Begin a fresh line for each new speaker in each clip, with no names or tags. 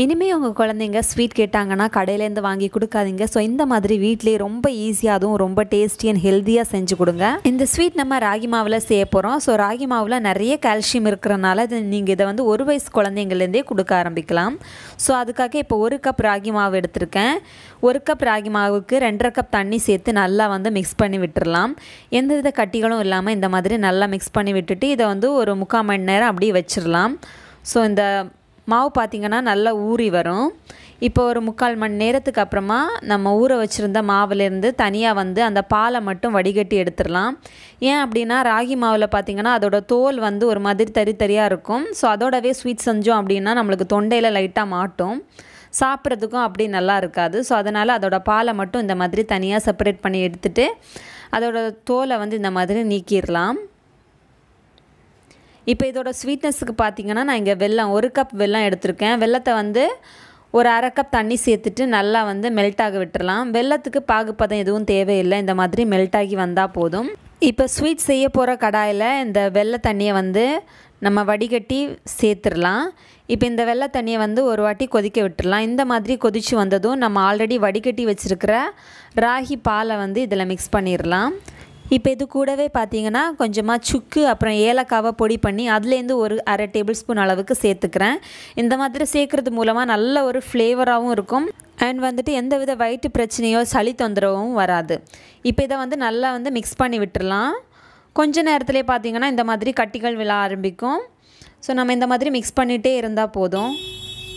இனிமேல் உங்கள் குழந்தைங்க ஸ்வீட் கேட்டாங்கன்னா கடையிலேருந்து வாங்கி கொடுக்காதீங்க ஸோ இந்த மாதிரி வீட்லேயே ரொம்ப ஈஸியாக அதுவும் ரொம்ப டேஸ்டி அண்ட் ஹெல்த்தியாக செஞ்சு கொடுங்க இந்த ஸ்வீட் நம்ம ராகி மாவில் செய்ய போகிறோம் ஸோ ராகி மாவில் நிறைய கால்சியம் இருக்கிறனால இது நீங்கள் இதை வந்து ஒரு வயசு குழந்தைங்கள்லேருந்தே கொடுக்க ஆரம்பிக்கலாம் ஸோ அதுக்காக இப்போ ஒரு கப் ராகி மாவு எடுத்திருக்கேன் ஒரு கப் ராகி மாவுக்கு ரெண்டரை கப் தண்ணி சேர்த்து நல்லா வந்து மிக்ஸ் பண்ணி விட்டுடலாம் எந்தவித கட்டிகளும் இல்லாமல் இந்த மாதிரி நல்லா மிக்ஸ் பண்ணி விட்டுட்டு இதை வந்து ஒரு முக்கால் மணி நேரம் அப்படியே வச்சிடலாம் ஸோ இந்த மாவு பார்த்திங்கன்னா நல்லா ஊறி வரும் இப்போ ஒரு முக்கால் மணி நேரத்துக்கு அப்புறமா நம்ம ஊற வச்சுருந்த மாவுலேருந்து தனியாக வந்து அந்த பாலை மட்டும் வடிகட்டி எடுத்துடலாம் ஏன் அப்படின்னா ராகி மாவில் பார்த்திங்கன்னா அதோட தோல் வந்து ஒரு மாதிரி தறி தறியாக இருக்கும் ஸோ அதோடவே ஸ்வீட் செஞ்சோம் அப்படின்னா நம்மளுக்கு தொண்டையில் லைட்டாக மாட்டும் சாப்பிட்றதுக்கும் அப்படி நல்லா இருக்காது ஸோ அதனால் அதோட பாலை மட்டும் இந்த மாதிரி தனியாக செப்பரேட் பண்ணி எடுத்துகிட்டு அதோட தோலை வந்து இந்த மாதிரி நீக்கிடலாம் இப்போ இதோட ஸ்வீட்னஸுக்கு பார்த்திங்கன்னா நான் இங்கே வெல்லம் ஒரு கப் வெல்லம் எடுத்திருக்கேன் வெள்ளத்தை வந்து ஒரு அரை கப் தண்ணி சேர்த்துட்டு நல்லா வந்து மெல்ட் ஆக விட்டுறலாம் வெள்ளத்துக்கு பாகுப்பதம் எதுவும் தேவையில்லை இந்த மாதிரி மெல்ட் ஆகி வந்தால் போதும் இப்போ ஸ்வீட் செய்ய போகிற கடாயில் இந்த வெள்ளை தண்ணியை வந்து நம்ம வடிகட்டி சேர்த்துடலாம் இப்போ இந்த வெள்ளை தண்ணியை வந்து ஒரு வாட்டி கொதிக்க விட்டுடலாம் இந்த மாதிரி கொதித்து வந்ததும் நம்ம ஆல்ரெடி வடிகட்டி வச்சுருக்கிற ராகி பாலை வந்து இதில் மிக்ஸ் பண்ணிடலாம் இப்போ இது கூடவே பார்த்தீங்கன்னா கொஞ்சமாக சுக்கு அப்புறம் ஏலக்காவை பொடி பண்ணி அதுலேருந்து ஒரு அரை டேபிள் ஸ்பூன் அளவுக்கு சேர்த்துக்கிறேன் இந்த மாதிரி சேர்க்குறது மூலமாக நல்ல ஒரு ஃப்ளேவராகவும் இருக்கும் அண்ட் வந்துட்டு எந்த வித வயிற்று பிரச்சனையோ சளி தொந்தரவும் வராது இப்போ இதை வந்து நல்லா வந்து மிக்ஸ் பண்ணி விட்டுடலாம் கொஞ்ச நேரத்துலேயே பார்த்தீங்கன்னா இந்த மாதிரி கட்டிகள் விழ ஆரம்பிக்கும் ஸோ நம்ம இந்த மாதிரி மிக்ஸ் பண்ணிகிட்டே இருந்தால் போதும்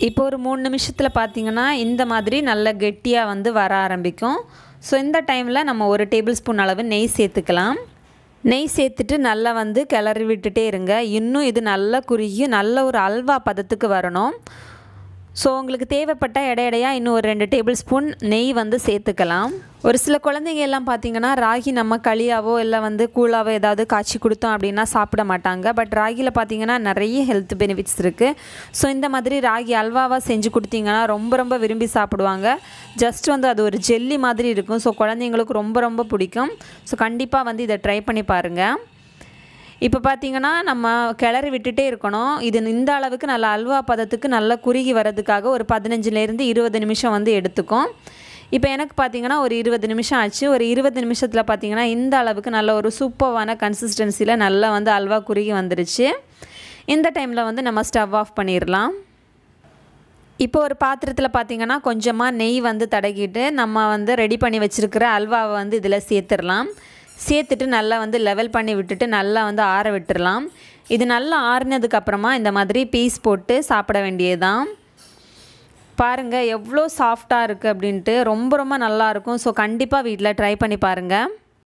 இப்போ ஒரு மூணு நிமிஷத்தில் பார்த்திங்கன்னா இந்த மாதிரி நல்ல கெட்டியாக வந்து வர ஆரம்பிக்கும் ஸோ இந்த டைமில் நம்ம ஒரு டேபிள் ஸ்பூன் அளவு நெய் சேர்த்துக்கலாம் நெய் சேர்த்துட்டு நல்லா வந்து கிளறி விட்டுட்டே இருங்க இன்னும் இது நல்லா குறுகி நல்ல ஒரு அல்வா பதத்துக்கு வரணும் ஸோ உங்களுக்கு தேவைப்பட்ட இடையிடையாக இன்னும் ஒரு ரெண்டு டேபிள் ஸ்பூன் நெய் வந்து சேர்த்துக்கலாம் ஒரு சில குழந்தைங்க எல்லாம் பார்த்தீங்கன்னா ராகி நம்ம களியாவோ இல்லை வந்து கூழாவோ ஏதாவது காய்ச்சி கொடுத்தோம் அப்படின்னா சாப்பிட மாட்டாங்க பட் ராகியில் பார்த்தீங்கன்னா நிறைய ஹெல்த் பெனிஃபிட்ஸ் இருக்குது ஸோ இந்த மாதிரி ராகி அல்வாவாக செஞ்சு கொடுத்தீங்கன்னா ரொம்ப ரொம்ப விரும்பி சாப்பிடுவாங்க ஜஸ்ட் வந்து அது ஒரு ஜெல்லி மாதிரி இருக்கும் ஸோ குழந்தைங்களுக்கு ரொம்ப ரொம்ப பிடிக்கும் ஸோ கண்டிப்பாக வந்து இதை ட்ரை பண்ணி பாருங்கள் இப்போ பார்த்திங்கன்னா நம்ம கிளறி விட்டுட்டே இருக்கணும் இது இந்த அளவுக்கு நல்லா அல்வா பதத்துக்கு நல்லா குறுகி வர்றதுக்காக ஒரு பதினஞ்சுலேருந்து இருபது நிமிஷம் வந்து எடுத்துக்கும் இப்போ எனக்கு பார்த்தீங்கன்னா ஒரு இருபது நிமிஷம் ஆச்சு ஒரு இருபது நிமிஷத்தில் பார்த்தீங்கன்னா இந்த அளவுக்கு நல்ல ஒரு சூப்பர்வான கன்சிஸ்டன்சியில் நல்லா வந்து அல்வா குறுகி வந்துருச்சு இந்த டைமில் வந்து நம்ம ஸ்டவ் ஆஃப் பண்ணிடலாம் இப்போ ஒரு பாத்திரத்தில் பார்த்திங்கன்னா கொஞ்சமாக நெய் வந்து தடக்கிட்டு நம்ம வந்து ரெடி பண்ணி வச்சுருக்கிற அல்வாவை வந்து இதில் சேர்த்துடலாம் சேர்த்துட்டு நல்லா வந்து லெவல் பண்ணி விட்டுட்டு நல்லா வந்து ஆற விட்டுடலாம் இது நல்லா ஆறினதுக்கப்புறமா இந்த மாதிரி பீஸ் போட்டு சாப்பிட வேண்டியது தான் பாருங்கள் எவ்வளோ சாஃப்டாக இருக்குது அப்படின்ட்டு ரொம்ப ரொம்ப நல்லாயிருக்கும் ஸோ கண்டிப்பாக வீட்டில் ட்ரை பண்ணி பாருங்கள்